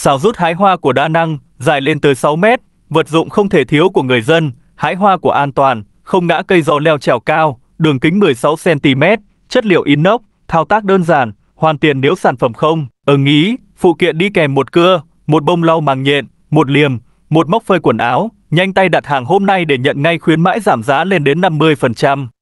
Xào rút hái hoa của đa năng, dài lên tới 6 mét, vật dụng không thể thiếu của người dân, hái hoa của an toàn, không ngã cây giò leo trèo cao, đường kính 16cm, chất liệu inox, thao tác đơn giản, hoàn tiền nếu sản phẩm không. Ở Ý, phụ kiện đi kèm một cưa, một bông lau màng nhện, một liềm, một móc phơi quần áo, nhanh tay đặt hàng hôm nay để nhận ngay khuyến mãi giảm giá lên đến 50%.